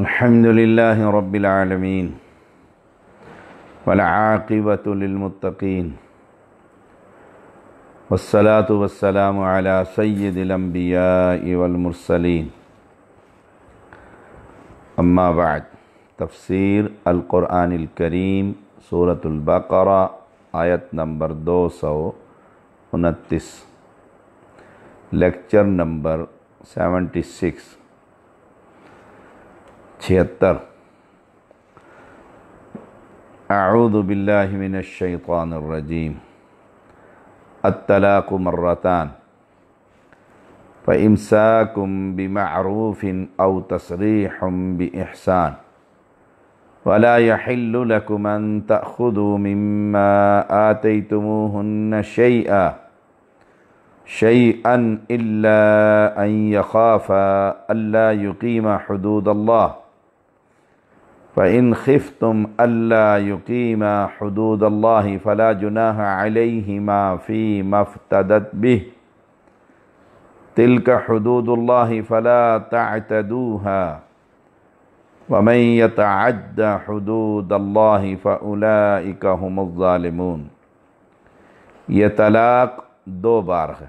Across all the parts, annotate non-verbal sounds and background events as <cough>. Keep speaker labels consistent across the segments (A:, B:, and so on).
A: الحمد لله رب العالمين والعاقبة للمتقين والصلاة والسلام على سيد الأنبياء والمرسلين أما بعد تفسير القرآن الكريم سورة البقرة آية نمبر دو سو انتس لیکچر نمبر سیونٹی سکس 76 اعوذ بالله من الشيطان الرجيم الطلاق مرتان فامساكم بمعروف او تصريح باحسان ولا يحل لكم ان تاخذوا مما اتيتموهن شيئا شيئا الا ان يخافا الا يقيم حدود الله फ़िन खिफ तुम अल्लाकीमा हदूद अल्लाह फ़ला जुनाह अलहिमा फ़ी मफ़तदत भी तिलक हदूदल्ला फ़ला तदूहा वमन यतद हदूद अल्लाह फ़लाकमज़ालमून ये तलाक़ दो बार है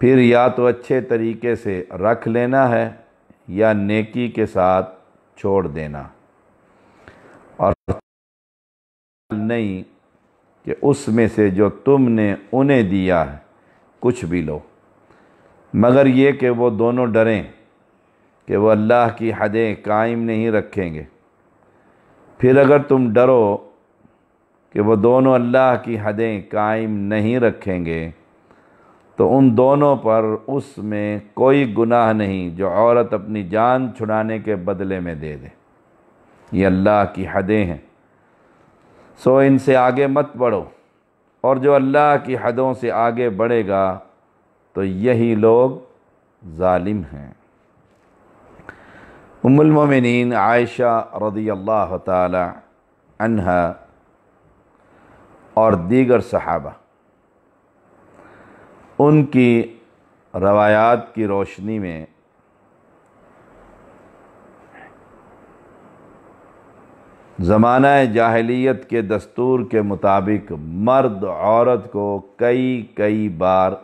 A: फिर या तो अच्छे तरीके से रख लेना है या नेकी के साथ छोड़ देना और नहीं कि उसमें से जो तुमने उन्हें दिया है कुछ भी लो मगर ये कि वो दोनों डरें कि वो अल्लाह की हदें कायम नहीं रखेंगे फिर अगर तुम डरो कि वो दोनों अल्लाह की हदें कायम नहीं रखेंगे तो उन दोनों पर उसमें कोई गुनाह नहीं जो औरत अपनी जान छुड़ाने के बदले में दे दे ये अल्लाह की हदें हैं सो इनसे आगे मत बढ़ो और जो अल्लाह की हदों से आगे बढ़ेगा तो यही लोग ालिम हैं उमुलमिन आयशा रदी अल्लाह तहा और दीगर सहाबा उनकी रवायात की रोशनी में ज़माना जाहलीत के दस्तूर के मुताबिक मर्द औरत को कई कई बार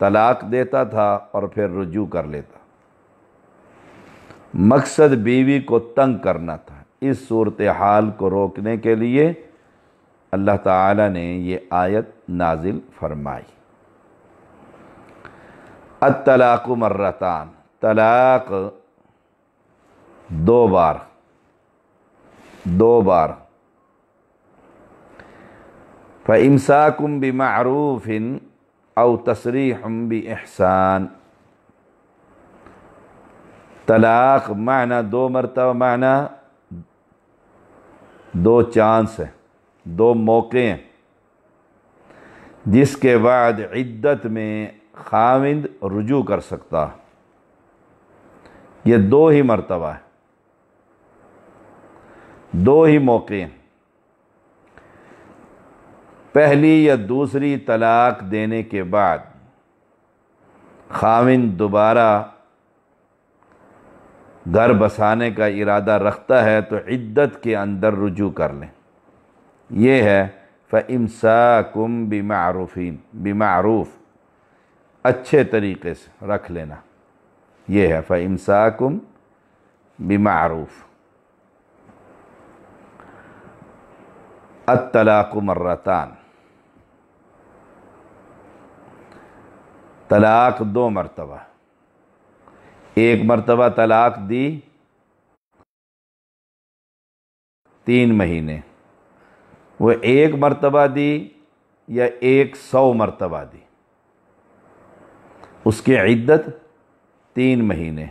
A: तलाक देता था और फिर रुजू कर लेता मकसद बीवी को तंग करना था इस सूरत हाल को रोकने के लिए अल्लाह ताला ने ये आयत नाजिल फरमाई अतलाक मर्रतान तलाक दो बार दो बार फ़मसाकुम मरूफिन औ तसरी हम बी एहसान तलाक माना दो मरतब माना दो चांस है दो मौके हैं जिसके बाद इद्दत में खामिद रुजू कर सकता ये दो ही मरतबा है दो ही मौके हैं पहली या दूसरी तलाक देने के बाद खाविंद दोबारा घर बसाने का इरादा रखता है तो इद्दत के अंदर रुजू कर लें यह है फ़ इमसा कुम बिमारूफ़ी बिमारूफ़ अच्छे तरीके से रख लेना ये है फ़मसाकुम बीमारूफ अतलाकु मर्रतान तलाक दो मरतबा एक मरतबा तलाक दी तीन महीने वो एक मरतबा दी या एक सौ मरतबा दी उसकी इद्दत तीन महीने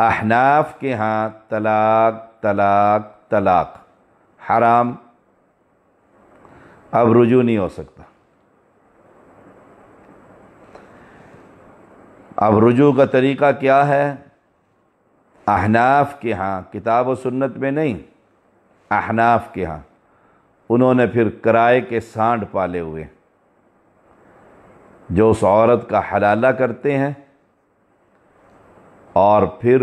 A: अहनाफ के यहाँ तलाक तलाक तलाक हराम अब रुजू नहीं हो सकता अब रुजू का तरीका क्या है अहनाफ के यहाँ किताब व सुन्नत में नहीं अहनाफ के यहाँ उन्होंने फिर किराए के सांड पाले हुए जो उस औरत का हलाला करते हैं और फिर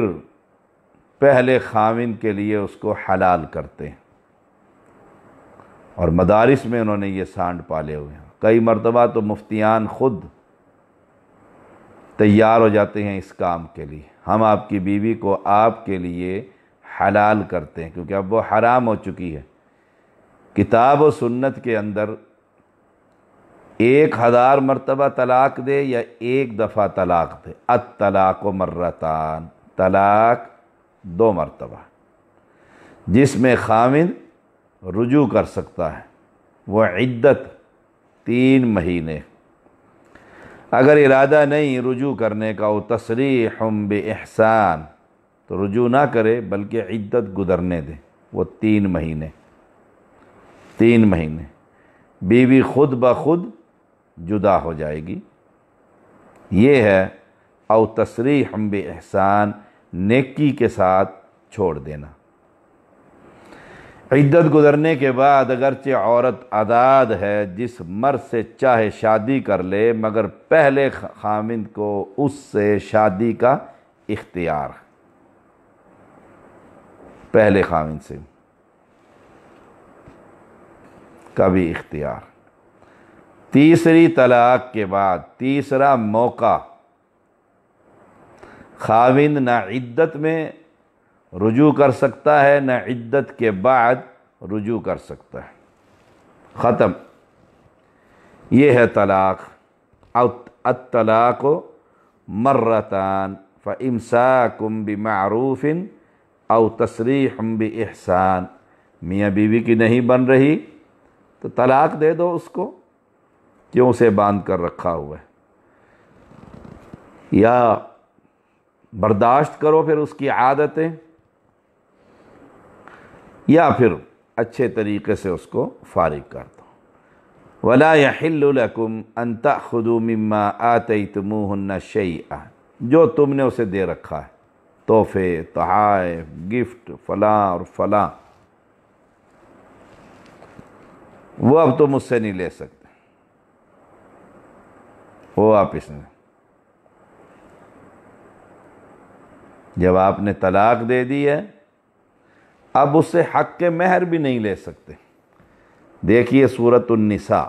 A: पहले खामिन के लिए उसको हलाल करते हैं और मदारस में उन्होंने ये सांड पाले हुए हैं कई मरतबा तो मुफ्तियान ख़ुद तैयार हो जाते हैं इस काम के लिए हम आपकी बीवी को आपके लिए हलाल करते हैं क्योंकि अब वो हराम हो चुकी है किताब व सुन्नत के अंदर एक हज़ार मरतबा तलाक दे या एक दफ़ा तलाक दे अत तलाक व मर्रतान तलाक दो मरतबा जिसमें खामिन रुजू कर सकता है वह इद्दत तीन महीने अगर इरादा नहीं रुजू करने का वो तसरी हम एहसान तो रुजू ना करे बल्कि इद्दत गुजरने दें वो तीन महीने तीन महीने बीवी खुद ब खुद जुदा हो जाएगी ये है और तसरी हम एहसान नेकी के साथ छोड़ देना इद्दत गुजरने के बाद अगरचे औरत आज़ाद है जिस मर्द से चाहे शादी कर ले मगर पहले खामिंद को उससे शादी का इख्तियार पहले खामिंद से का भी इख्तियार तीसरी तलाक के बाद तीसरा मौका खाविंद ना इद्दत में रुजू कर सकता है ना इद्दत के बाद रुजू कर सकता है ख़त्म ये है तलाक अतलाक मर्रतान फ़मसाकुम मरूफिन अव तसरी हम एहसान मियाँ बीवी की नहीं बन रही तो तलाक दे दो उसको क्यों से बांध कर रखा हुआ है या बर्दाश्त करो फिर उसकी आदतें या फिर अच्छे तरीके से उसको फारिग कर दो वला यहिल्लकुम अनता खुदू मम्मा आतई तुमहन्ना जो तुमने उसे दे रखा है तोहफे तहाइफ गिफ्ट फ़लाँ और फ़लाँ वो अब तुम उससे नहीं ले सकते हो आप इसने जब आपने तलाक दे दी है अब उससे हक के मेहर भी नहीं ले सकते देखिए सूरत उन्निसा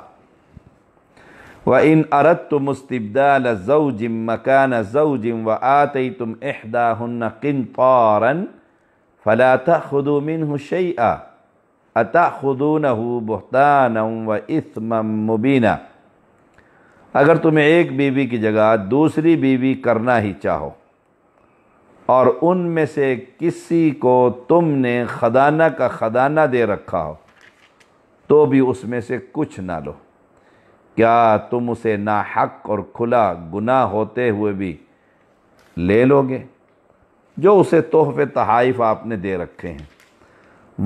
A: व इन अरत तुम मुस्तबदाल जऊ जिम मकान जऊ जिम व आते तुम एहदा हन्न किन फौरन फलाता खुदुमिन हुशैया अता खुदून बहतान व इसम मुबीना अगर तुम्हें एक बीवी की जगह दूसरी बीवी करना ही चाहो और उनमें से किसी को तुमने खदाना का खदाना दे रखा हो तो भी उसमें से कुछ ना लो क्या तुम उसे ना हक और खुला गुनाह होते हुए भी ले लोगे जो उसे तोहफे तहाइफ आपने दे रखे हैं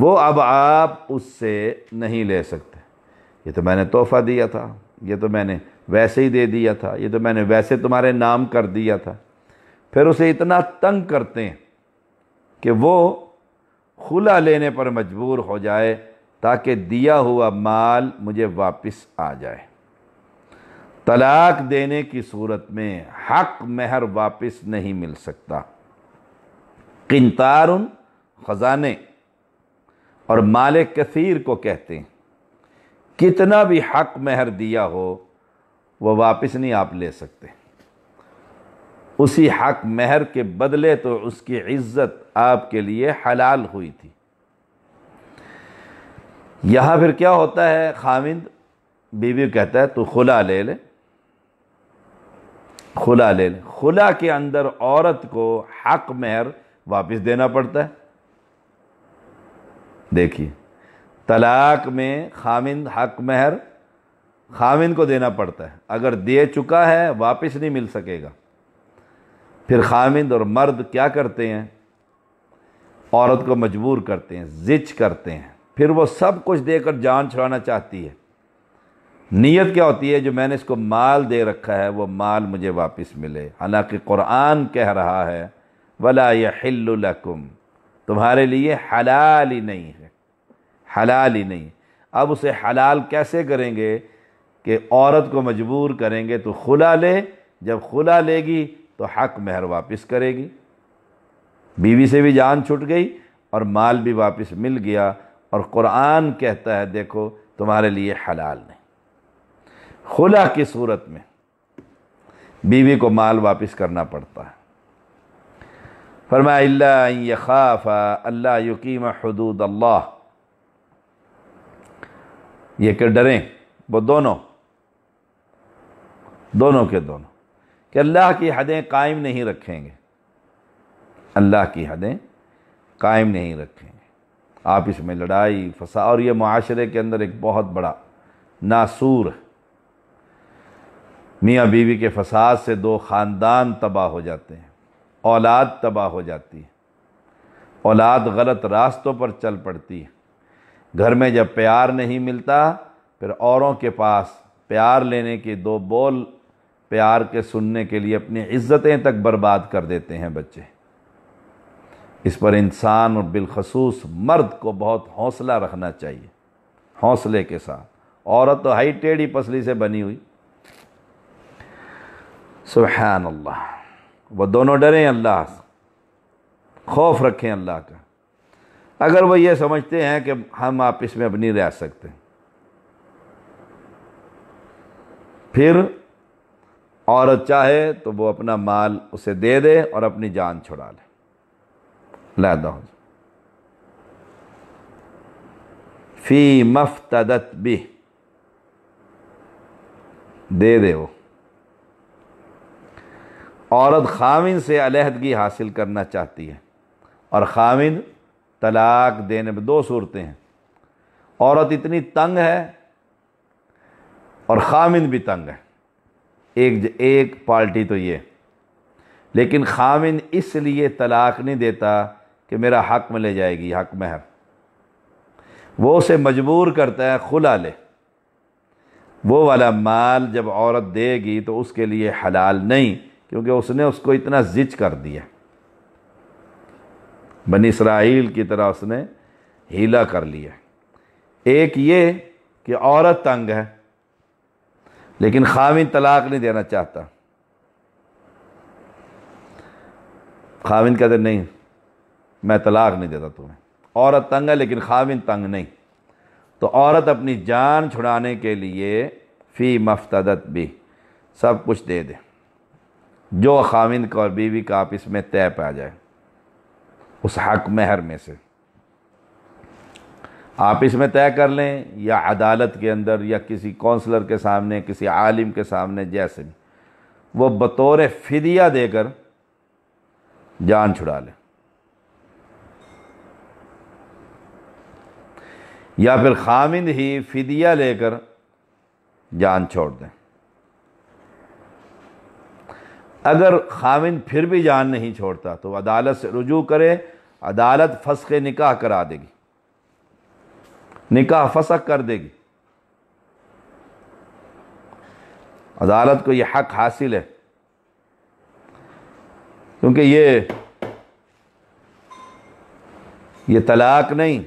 A: वो अब आप उससे नहीं ले सकते ये तो मैंने तोहफ़ा दिया था ये तो मैंने वैसे ही दे दिया था ये तो मैंने वैसे तुम्हारे नाम कर दिया था फिर उसे इतना तंग करते हैं कि वो खुला लेने पर मजबूर हो जाए ताकि दिया हुआ माल मुझे वापस आ जाए तलाक देने की सूरत में हक महर वापस नहीं मिल सकता किनतार ख़जाने और माल कसीर को कहते हैं कितना भी हक महर दिया हो वो वापस नहीं आप ले सकते उसी हक महर के बदले तो उसकी इज्जत आपके लिए हलाल हुई थी यहाँ फिर क्या होता है खामिंद बीवी कहता है तू खुला ले ले खुला ले ले खुला के अंदर औरत को हक महर वापस देना पड़ता है देखिए तलाक में खामिंद हक महर खाविन को देना पड़ता है अगर दे चुका है वापस नहीं मिल सकेगा फिर खाविंद और मर्द क्या करते हैं औरत को मजबूर करते हैं जिच करते हैं फिर वो सब कुछ देकर जान छुड़ाना चाहती है नीयत क्या होती है जो मैंने इसको माल दे रखा है वो माल मुझे वापस मिले हालांकि कुरान कह रहा है वला यकुम तुम्हारे लिए हलाल ही नहीं है हलाल ही नहीं अब उसे हलाल कैसे करेंगे कि औरत को मजबूर करेंगे तो खुला ले जब खुला लेगी तो हक महर वापस करेगी बीवी से भी जान छूट गई और माल भी वापस मिल गया और क़ुरान कहता है देखो तुम्हारे लिए हलाल नहीं खुला की सूरत में बीवी को माल वापस करना पड़ता है फरमाफा अल्लाह यकीम हदूद अल्लाह ये कि डरें वो दोनों दोनों के दोनों कि अल्लाह की हदें कायम नहीं रखेंगे अल्लाह की हदें कायम नहीं रखेंगे आप इसमें लड़ाई फसा और ये माशरे के अंदर एक बहुत बड़ा नासूर है मियाँ बीवी के फसाद से दो ख़ानदान तबाह हो जाते हैं औलाद तबाह हो जाती है औलाद गलत रास्तों पर चल पड़ती है घर में जब प्यार नहीं मिलता फिर औरों के पास प्यार लेने के दो बोल प्यार के सुनने के लिए अपनी इज़्ज़तें तक बर्बाद कर देते हैं बच्चे इस पर इंसान और बिलखसूस मर्द को बहुत हौसला रखना चाहिए हौसले के साथ औरत तो हाई टेढ़ी पसली से बनी हुई सुबहान अल्लाह वह दोनों डरें अल्लाह खौफ रखें अल्लाह का अगर वो ये समझते हैं कि हम आप इसमें अब नहीं रह सकते फिर औरत चाहे तो वो अपना माल उसे दे दे और अपनी जान छुड़ा ले लहदा हो फी मफ्तदत भी दे दे वो औरत खामिन से अलहदगी हासिल करना चाहती है और खामिन तलाक देने में दो सूरतें हैं औरत इतनी तंग है और खामिन भी तंग है एक एक पार्टी तो ये लेकिन खामिन इसलिए तलाक नहीं देता कि मेरा हक में ले जाएगी हक महर वो उसे मजबूर करता है खुला ले वो वाला माल जब औरत देगी तो उसके लिए हलाल नहीं क्योंकि उसने उसको इतना जिच कर दिया बनी इसराइल की तरह उसने हीला कर लिया एक ये कि औरत तंग है लेकिन खाविन तलाक नहीं देना चाहता खाविन कहते नहीं मैं तलाक नहीं देता तुम्हें औरत तंग है लेकिन खाविन तंग नहीं तो औरत अपनी जान छुड़ाने के लिए फ़ी मफ्तदत भी सब कुछ दे दे जो खाविंद का और बीवी का आपस में तय पा जाए उस हक महर में से आप इसमें तय कर लें या अदालत के अंदर या किसी कौंसलर के सामने किसी आलिम के सामने जैसे भी वो बतौर फिदिया देकर जान छुड़ा लें या फिर खामिंद ही फिदिया लेकर जान छोड़ दें अगर खामिंद फिर भी जान नहीं छोड़ता तो अदालत से रुजू करे अदालत फसके निकाह करा देगी निकाह फसक कर देगी अदालत को यह हक हासिल है क्योंकि ये ये तलाक नहीं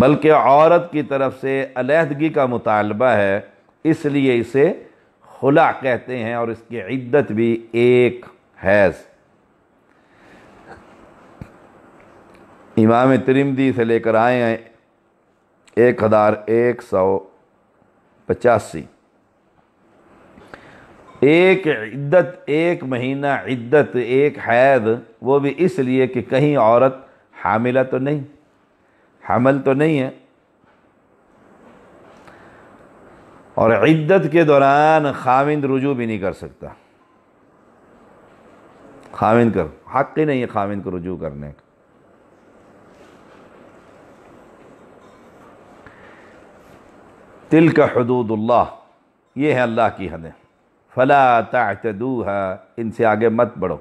A: बल्कि औरत की तरफ से अलहदगी का मुतालबा है इसलिए इसे खुला कहते हैं और इसकी इद्दत भी एक हैज़ इमाम तिरमदी से लेकर आए हैं एक हज़ार एक सौ पचासी एक इद्दत एक महीना इद्दत एक हैद वो भी इसलिए कि कहीं औरत हामिला तो नहीं हमल तो नहीं है और इद्दत के दौरान खाविंद रुजू भी नहीं कर सकता खाविंद कर हक़ ही नहीं है खाविंद को रुजू करने का तिल का हदूदुल्ला ये है अल्लाह की हदें फ़ला तदू है इनसे आगे मत बढ़ो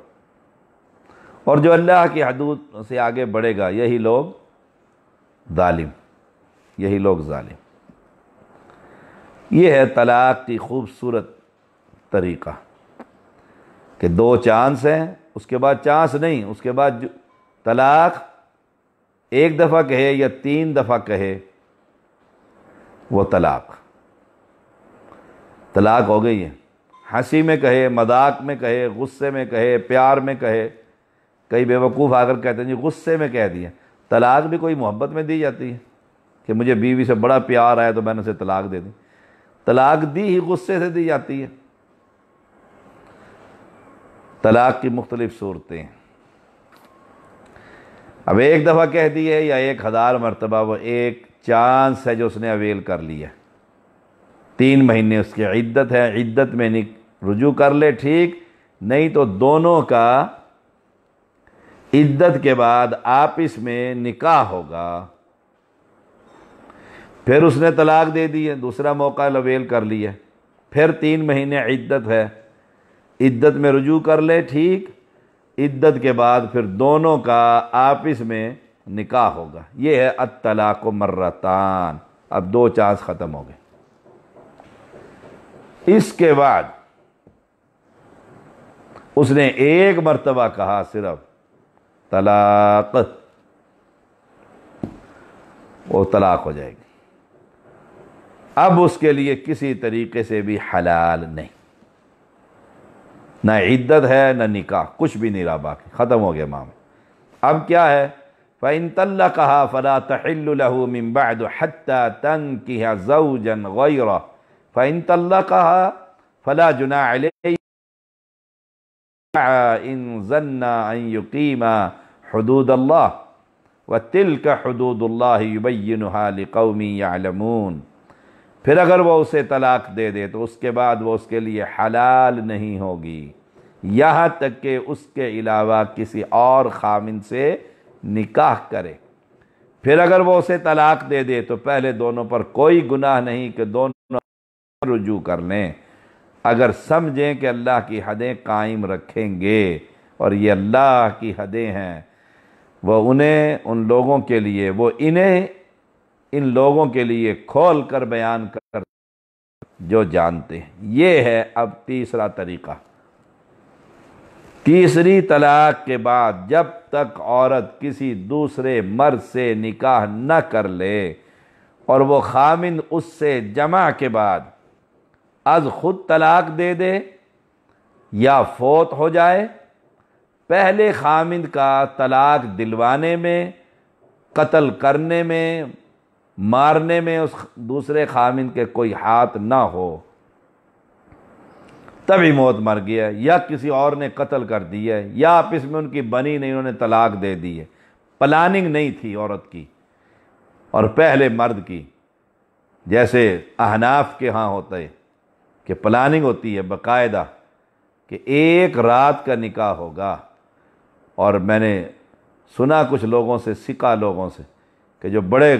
A: और जो अल्लाह की हदूद से आगे बढ़ेगा यही लोग ालिम यही लोग ालिम ये है तलाक़ की खूबसूरत तरीक़ा कि दो चांस हैं उसके बाद चांस नहीं उसके बाद तलाक़ एक दफ़ा कहे या तीन दफ़ा कहे वो तलाक तलाक हो गई है हंसी में कहे मजाक में कहे गुस्से में कहे प्यार में कहे कई बेवकूफ़ आकर कहते हैं जी गुस्से में कह दिया तलाक भी कोई मोहब्बत में दी जाती है कि मुझे बीवी से बड़ा प्यार आया तो मैंने उसे तलाक दे दी तलाक दी ही गुस्से से दी जाती है तलाक की मुख्तलिफ सूरतें अब एक दफ़ा कह दी है या एक हज़ार मरतबा व एक चांस है जो उसने अवेल कर लिया तीन महीने उसकी इद्दत है इद्दत में रुजू कर ले ठीक नहीं तो दोनों का इद्दत के बाद आपस में निकाह होगा फिर उसने तलाक दे दी है दूसरा मौका लवेल कर लिया फिर तीन महीने इद्दत है इद्दत में रुजू कर ले ठीक इद्दत के बाद फिर दोनों का आपस में निकाह होगा ये है अतलाक मर्रतान अब दो चांस ख़त्म हो गए इसके बाद उसने एक मरतबा कहा सिर्फ तलाक वो तलाक हो जाएगी अब उसके लिए किसी तरीके से भी हलाल नहीं ना इद्दत है ना निकाह कुछ भी नहीं रहा बाकी ख़त्म हो गया मामला अब क्या है फ़ैन तल्ला कहा फ़ला तहल्लू मिम्बाद हत्ता तंग की जऊजन गैर फ़ैन तल्ला कहा फ़ला जुना इन जन्ना युकीमा हदूद अल्लाह व तिल का हदूदल्लाबैनहालकौमी आलमून फिर अगर वह उसे तलाक दे दे तो उसके बाद वह उसके लिए हलाल नहीं होगी यहाँ तक कि उसके अलावा किसी और खामिन से निकाह करे फिर अगर वो उसे तलाक दे दे तो पहले दोनों पर कोई गुनाह नहीं कि दोनों रुजू कर लें अगर समझें कि अल्लाह की हदें कायम रखेंगे और ये अल्लाह की हदें हैं वह उन्हें उन लोगों के लिए वो इन्हें इन लोगों के लिए खोल कर बयान कर जो जानते हैं ये है अब तीसरा तरीका तीसरी तलाक के बाद जब तक औरत किसी दूसरे मर्द से निकाह न कर ले और वो खामिन उससे जमा के बाद अज खुद तलाक दे दे या फोत हो जाए पहले खामिंद का तलाक दिलवाने में कत्ल करने में मारने में उस दूसरे खामिंद के कोई हाथ ना हो तभी मौत मर गया है या किसी और ने कत्ल कर दिया है या आपस में उनकी बनी नहीं उन्होंने तलाक दे दी है प्लानिंग नहीं थी औरत की और पहले मर्द की जैसे अहनाफ के यहाँ होता है कि प्लानिंग होती है बकायदा कि एक रात का निकाह होगा और मैंने सुना कुछ लोगों से सीखा लोगों से कि जो बड़े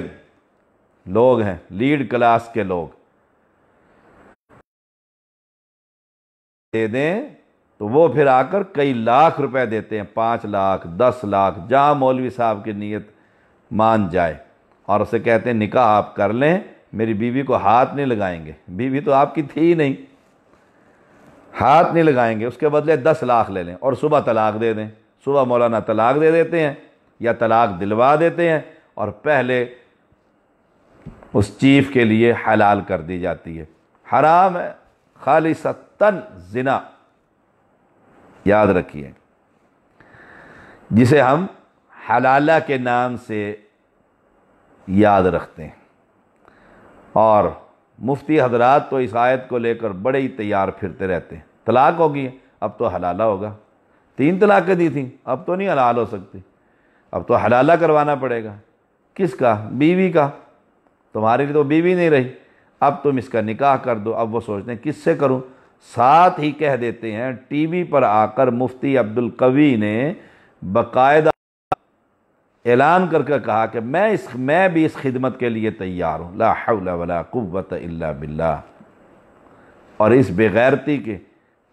A: लोग हैं लीड क्लास के लोग दे दें तो वो फिर आकर कई लाख रुपए देते हैं पाँच लाख दस लाख जहाँ मौलवी साहब की नीयत मान जाए और उसे कहते हैं निकाह आप कर लें मेरी बीवी को हाथ नहीं लगाएंगे बीवी तो आपकी थी ही नहीं हाथ नहीं लगाएंगे उसके बदले दस लाख ले लें और सुबह तलाक दे दें सुबह मौलाना तलाक दे देते हैं या तलाक दिलवा देते हैं और पहले उस चीफ के लिए हलाल कर दी जाती है हराम है सत्तन जिना याद रखिए जिसे हम हलाला के नाम से याद रखते हैं और मुफ्ती हजरात तो इस आयत को लेकर बड़े ही तैयार फिरते रहते हैं तलाक होगी अब तो हलाला होगा तीन तलाक़ें दी थी अब तो नहीं हलाल हो सकती अब तो हलाला करवाना पड़ेगा किसका बीवी का तुम्हारे लिए तो बीवी नहीं रही अब तुम इसका निकाह कर दो अब वो सोचते हैं किससे करूं साथ ही कह देते हैं टीवी पर आकर मुफ्ती अब्दुल कवी ने बकायदा ऐलान करके कहा कि मैं इस मैं भी इस खिदमत के लिए तैयार हूँ ला कुत अल्ला बिल्ला और इस बेगैरती के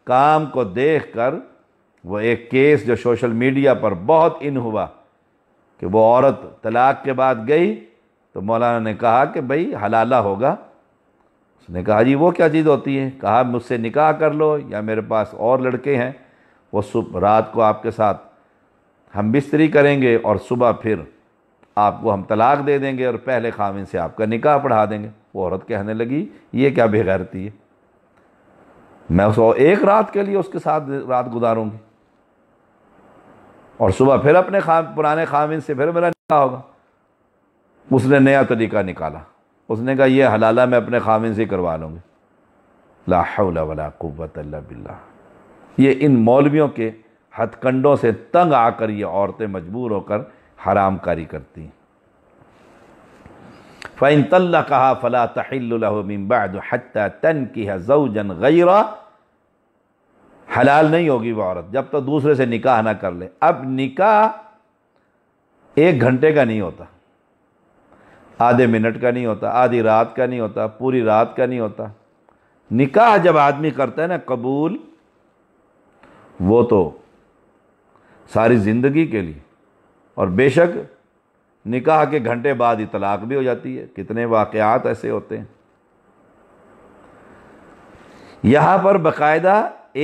A: काम को देख कर वो एक केस जो सोशल मीडिया पर बहुत इन हुआ कि वो औरत तलाक के बाद गई तो मौलाना ने कहा कि भाई हलाला होगा उसने कहा जी वो क्या चीज़ होती है कहा मुझसे निकाह कर लो या मेरे पास और लड़के हैं वो सुबह रात को आपके साथ हम बिस्तरी करेंगे और सुबह फिर आपको हम तलाक दे देंगे और पहले खामिन से आपका निकाह पढ़ा देंगे वो औरत कहने लगी ये क्या बेगैरती है मैं उस एक रात के लिए उसके साथ रात गुजारूंगी और सुबह फिर अपने खा पुराने खामिन से फिर मेरा निकाह होगा उसने नया तरीका निकाला उसने कहा यह हलाला मैं अपने खामिन से करवा लूँगी लाहौलावत बिल्ला ये इन मौलवियों के हथकंडों से तंग आकर ये औरतें मजबूर होकर हराम कारी करती फ़ैन तल्ला कहा फ़ला तहिल्लमिबाद तन की है जन गैरा हलाल नहीं होगी वह औरत जब तक तो दूसरे से निकाह ना कर ले अब निकाह एक घंटे का नहीं होता आधे मिनट का नहीं होता आधी रात का नहीं होता पूरी रात का नहीं होता निकाह जब आदमी करता है ना कबूल वो तो सारी ज़िंदगी के लिए और बेशक निकाह के घंटे बाद ही तलाक भी हो जाती है कितने वाक़ात ऐसे होते हैं यहाँ पर बाकायदा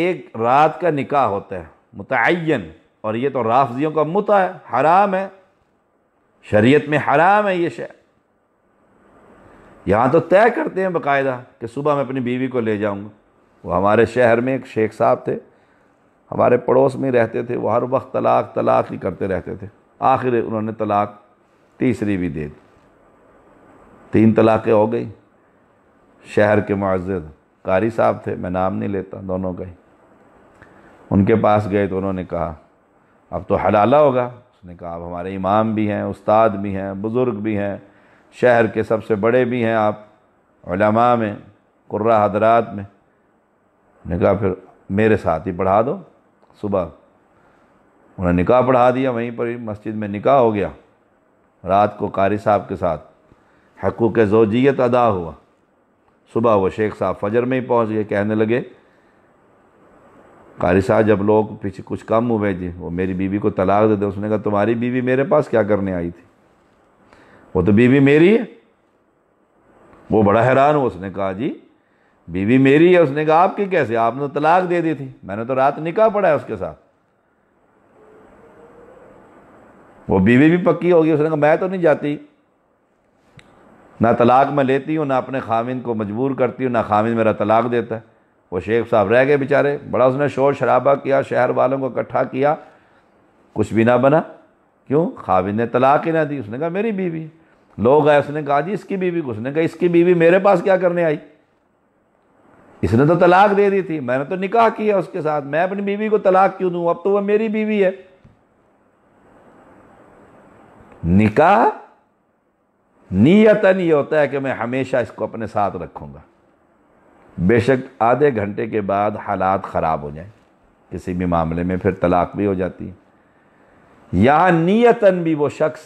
A: एक रात का निकाह होता है मुतन और ये तो राफजियों का मुता है हराम है शरीयत में हराम है ये शय यहाँ तो तय करते हैं बाकायदा कि सुबह मैं अपनी बीवी को ले जाऊँगा वो हमारे शहर में एक शेख साहब थे हमारे पड़ोस में रहते थे वो हर वक्त तलाक तलाक ही करते रहते थे आखिर उन्होंने तलाक तीसरी भी दे दी तीन तलाक़ें हो गई शहर के मुआजद कारी साहब थे मैं नाम नहीं लेता दोनों गए उनके पास गए तो उन्होंने कहा अब तो हलाला होगा उसने कहा अब हमारे इमाम भी हैं उस्ताद भी हैं बुज़ुर्ग भी हैं शहर के सबसे बड़े भी हैं आप उलमा में कुर्रा हजरात में निकाह फिर मेरे साथ ही पढ़ा दो सुबह उन्हें निकाह पढ़ा दिया वहीं पर ही मस्जिद में निकाह हो गया रात को कारी साहब के साथ हकूक़ जोजियत अदा हुआ सुबह वो शेख साहब फजर में ही पहुंच गए कहने लगे कारी साहब जब लोग पीछे कुछ कम हुए जी वो मेरी बीवी को तलाक दे दे उसने कहा तुम्हारी बीवी मेरे पास क्या करने आई थी वो तो बीवी मेरी है वो बड़ा हैरान हुआ उसने कहा जी बीवी मेरी है उसने कहा आपकी कैसे आपने तो तलाक दे दी थी मैंने तो रात निकाह पड़ा है उसके साथ वो बीवी भी पक्की होगी उसने कहा मैं तो नहीं जाती ना तलाक मैं लेती हूँ ना अपने खामिन को मजबूर करती हूँ ना खामिन मेरा तलाक देता है वो शेख साहब रह गए बेचारे बड़ा उसने शोर शराबा किया शहर वालों को इकट्ठा किया कुछ भी ना बना क्यों खामिन ने तलाक ही ना दी उसने कहा मेरी बीवी लोग आए उसने कहा जी इसकी बीवी को उसने कहा इसकी बीवी मेरे पास क्या करने आई इसने तो तलाक दे दी थी मैंने तो निकाह किया उसके साथ मैं अपनी बीवी को तलाक क्यों दूं अब तो वह मेरी बीवी है निकाह नियतन ये होता है कि मैं हमेशा इसको अपने साथ रखूंगा बेशक आधे घंटे के बाद हालात ख़राब हो जाए किसी भी मामले में फिर तलाक भी हो जाती है यहां नियतन भी वो शख्स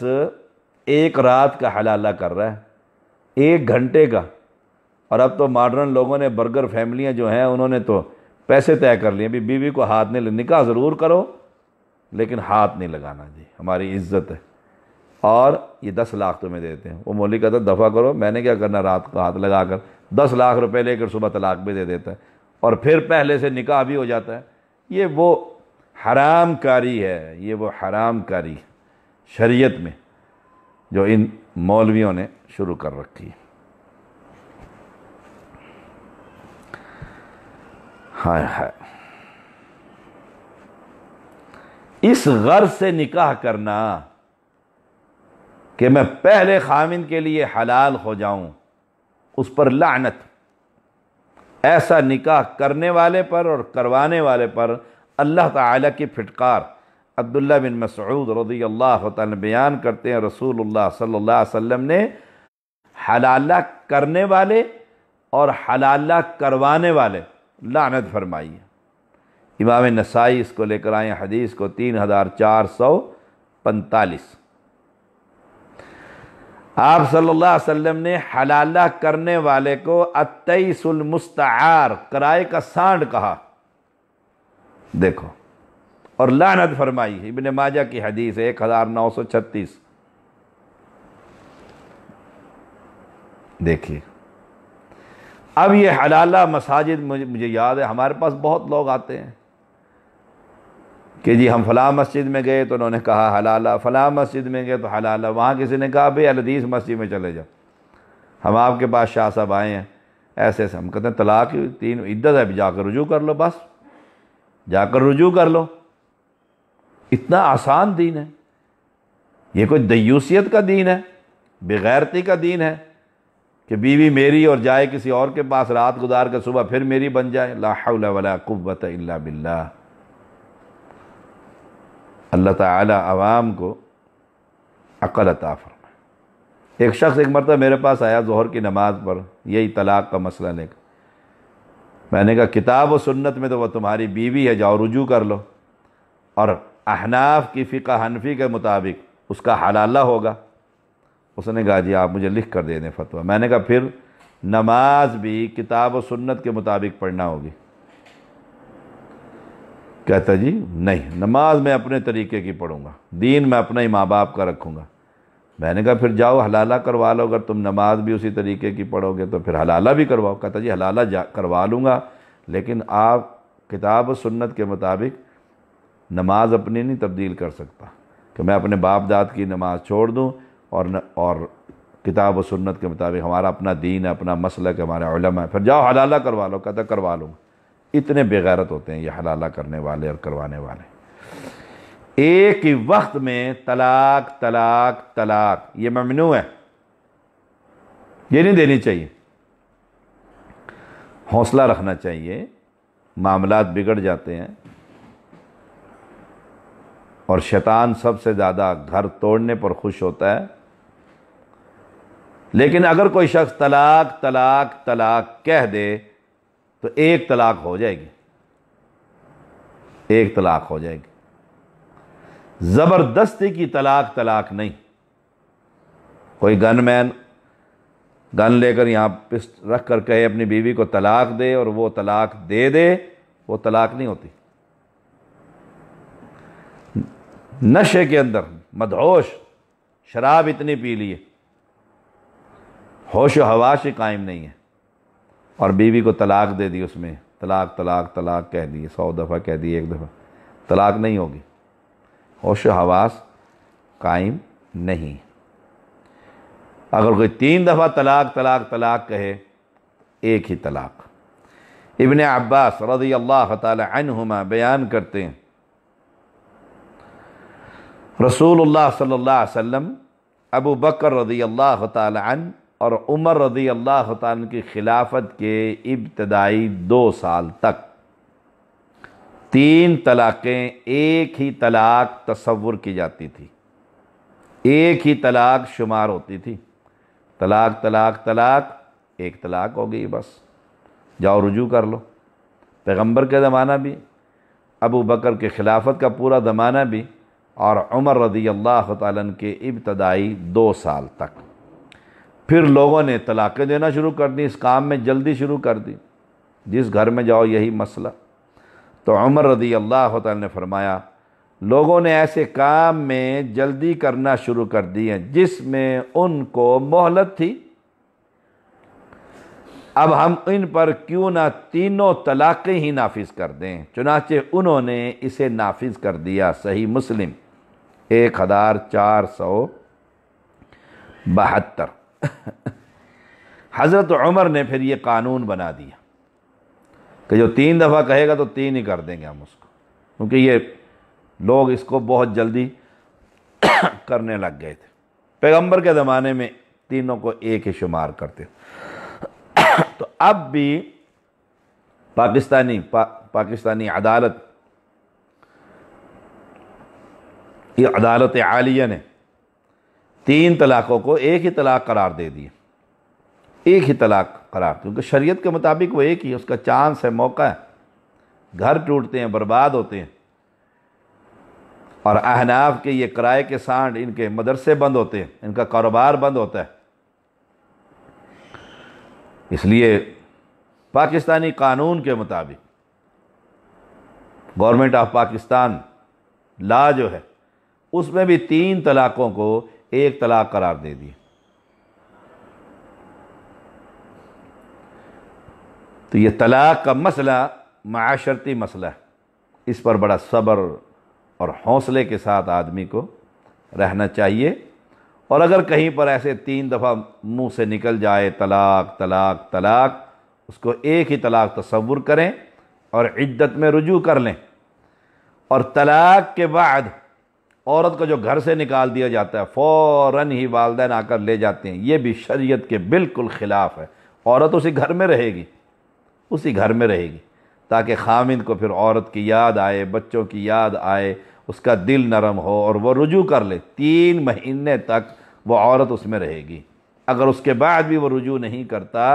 A: एक रात का हलाला कर रहा है एक घंटे का और अब तो मॉडर्न लोगों ने बर्गर फैमिलियाँ जो हैं उन्होंने तो पैसे तय कर लिए अभी बीवी को हाथ नहीं निकाह ज़रूर करो लेकिन हाथ नहीं लगाना जी हमारी इज्जत है और ये दस लाख तुम्हें तो देते हैं वो मोली कहता दफ़ा करो मैंने क्या करना रात को हाथ लगा कर दस लाख रुपए लेकर सुबह तलाक भी दे देता है और फिर पहले से निकाह भी हो जाता है ये वो हराम कारी है ये वो हराम कारी शरीयत में जो इन मौलवियों ने शुरू कर रखी हाय हाय इस गर्ज से निकाह करना कि मैं पहले खामिन के लिए हलाल हो जाऊं उस पर लानत ऐसा निकाह करने वाले पर और करवाने वाले पर अल्लाह ताला की फिटकार अब्दुल्ला बिन मसूद रदी अल्लाह बयान करते हैं रसूलुल्लाह सल्लल्लाहु अलैहि वसल्लम ने हलाला करने वाले और हलाला करवाने वाले लानत फरमाई है इमाम नसाई इसको लेकर आए हदीस को तीन हज़ार चार सौ पैंतालीस आप सल्लल्लाहु अलैहि वसल्लम ने हलाला करने वाले को अतईसुलमस्तार कराए का सांड कहा देखो और लानत फरमाई इबन माजा की हदीस एक हज़ार नौ सौ छत्तीस देखिए अब ये हलाला मसाजिद मुझे मुझे याद है हमारे पास बहुत लोग आते हैं कि जी हम फलां मस्जिद में गए तो उन्होंने कहा हलाला फलां मस्जिद में गए तो हलाला वहाँ किसी ने कहा भाई अलदीस मस्जिद में चले जाओ हम आपके पास शाह साहब आए हैं ऐसे ऐसे हम कहते हैं तलाक तीन इद्दत है जाकर रुजू कर लो बस जाकर रुजू कर लो इतना आसान दीन है ये कोई दयूसियत का दीन है बेगैरती का दीन है कि बीवी मेरी और जाए किसी और के पास रात गुजार कर सुबह फिर मेरी बन जाए लाहौला वला कुत इल्ला बिल्ला अल्लाह ताला आवाम को अकल अता फरमाए एक शख्स एक मरतब मेरे पास आया जहर की नमाज पर यही तलाक का मसला लेकर मैंने कहा किताब व सुन्नत में तो वह तुम्हारी बीवी है जाओ रुजू कर लो और अहनाफ की फ़िका हनफी के मुताबिक उसका हलाला होगा उसने कहा जी आप मुझे लिख कर दे दें फतवा मैंने कहा फिर नमाज भी किताब और सुन्नत के मुताबिक पढ़ना होगी कहता जी नहीं नमाज मैं अपने तरीके की पढ़ूंगा दीन मैं अपने ही माँ बाप का रखूँगा मैंने कहा फिर जाओ हलाला करवा लो अगर तुम नमाज भी उसी तरीके की पढ़ोगे तो फिर हलाला भी करवाओ कहता जी हलाला करवा लूँगा लेकिन आप किताब और सुन्नत के मुताबिक नमाज अपनी नहीं तब्दील कर सकता कि मैं अपने बाप दाद की नमाज छोड़ दूँ और न, और किताब व सुन्नत के मुताबिक हमारा अपना दीन है अपना मसलक हमारे उलम है फिर जाओ हलाला करवा लो कहता करवा लो इतने बेगैरत होते हैं ये हलाला करने वाले और करवाने वाले एक ही वक्त में तलाक तलाक तलाक ये ममनू है ये नहीं देनी चाहिए हौसला रखना चाहिए मामला बिगड़ जाते हैं और शैतान सबसे ज़्यादा घर तोड़ने पर खुश होता है लेकिन अगर कोई शख्स तलाक तलाक तलाक कह दे तो एक तलाक हो जाएगी एक तलाक हो जाएगी ज़बरदस्ती की तलाक तलाक नहीं कोई गनमैन गन लेकर यहाँ पिस्ट रख कर कहे अपनी बीवी को तलाक दे और वो तलाक दे दे वो तलाक नहीं होती नशे के अंदर मदहोश शराब इतनी पी लिए होश हवाश ही कायम नहीं है और बीवी को तलाक दे दी उसमें तलाक तलाक तलाक कह दिए सौ दफ़ा कह दिए एक दफ़ा तलाक नहीं होगी होश हवास कायम नहीं अगर कोई तीन दफ़ा तलाक तलाक तलाक कहे एक ही तलाक इबन अब्बास रज़ी अल्लाह तुमा बयान करते हैं रसूल सल्लल्लाहु अलैहि अबू बकर रदी अल्लाह तन और उमर रदी अल्लाह तन की खिलाफत के इब्तदाई दो साल तक तीन तलाक़ें एक ही तलाक तस्वुर की जाती थी एक ही तलाक शुमार होती थी तलाक तलाक तलाक एक तलाक हो गई बस जाओ रुजू कर लो पैगम्बर का ज़माना भी अबू बकर के खिलाफत का पूरा ज़माना भी और उमर रदी अल्लाह तन के इब्तदाई दो साल तक फिर लोगों ने तलाक़ें देना शुरू कर दी इस काम में जल्दी शुरू कर दी जिस घर में जाओ यही मसला तो उमर रदी अल्लाह तन ने फरमाया लोगों ने ऐसे काम में जल्दी करना शुरू कर दी है जिसमें उनको मोहलत थी अब हम इन पर क्यों ना तीनों तलाक़ें ही नाफिज कर दें चुनाचे उन्होंने इसे नाफिज कर दिया सही मुस्लिम एक हज़ार चार सौ बहत्तर हज़रत उमर ने फिर ये कानून बना दिया कि जो तीन दफ़ा कहेगा तो तीन ही कर देंगे हम उसको क्योंकि ये लोग इसको बहुत जल्दी <coughs> करने लग गए थे पैगंबर के ज़माने में तीनों को एक ही शुमार करते <coughs> तो अब भी पाकिस्तानी पा, पाकिस्तानी अदालत ये अदालत आलिया ने तीन तलाक़ों को एक ही तलाक़ करार दे दिए एक ही तलाक़ करार क्योंकि शरीयत के मुताबिक वो एक ही उसका चांस है मौका है घर टूटते हैं बर्बाद होते हैं और अहनाफ के ये किराए के सांड इनके मदरसे बंद होते हैं इनका कारोबार बंद होता है इसलिए पाकिस्तानी कानून के मुताबिक गवर्नमेंट ऑफ पाकिस्तान ला जो है उसमें भी तीन तलाक़ों को एक तलाक करार दे दी तो ये तलाक का मसला माशरती मसला है इस पर बड़ा सब्र और हौसले के साथ आदमी को रहना चाहिए और अगर कहीं पर ऐसे तीन दफ़ा मुंह से निकल जाए तलाक तलाक तलाक उसको एक ही तलाक तस्वुर करें और इद्दत में रुजू कर लें और तलाक के बाद औरत को जो घर से निकाल दिया जाता है फ़ौर ही वालदेन आकर ले जाते हैं ये भी शरीयत के बिल्कुल ख़िलाफ़ है औरत उसी घर में रहेगी उसी घर में रहेगी ताकि खामिद को फिर औरत की याद आए बच्चों की याद आए उसका दिल नरम हो और वह रुजू कर ले तीन महीने तक वह औरत उसमें रहेगी अगर उसके बाद भी वो रुजू नहीं करता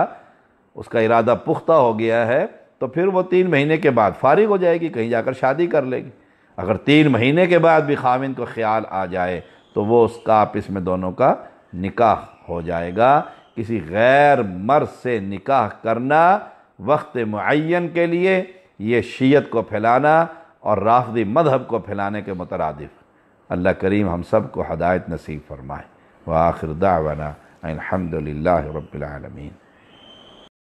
A: उसका इरादा पुख्ता हो गया है तो फिर वो तीन महीने के बाद फारिग हो जाएगी कहीं जाकर शादी कर लेगी अगर तीन महीने के बाद भी खाविन को ख्याल आ जाए तो वो उसका आपस में दोनों का निकाह हो जाएगा किसी गैर मर्द से निकाह करना वक्त मुन के लिए ये शीयत को फैलाना और राफदी मदहब को फैलाने के मुतरदफ़ अल्लाह करीम हम सब को हदायत नसीब फरमाए व आखिर दावाना अलहमदिल्ला रबालमीन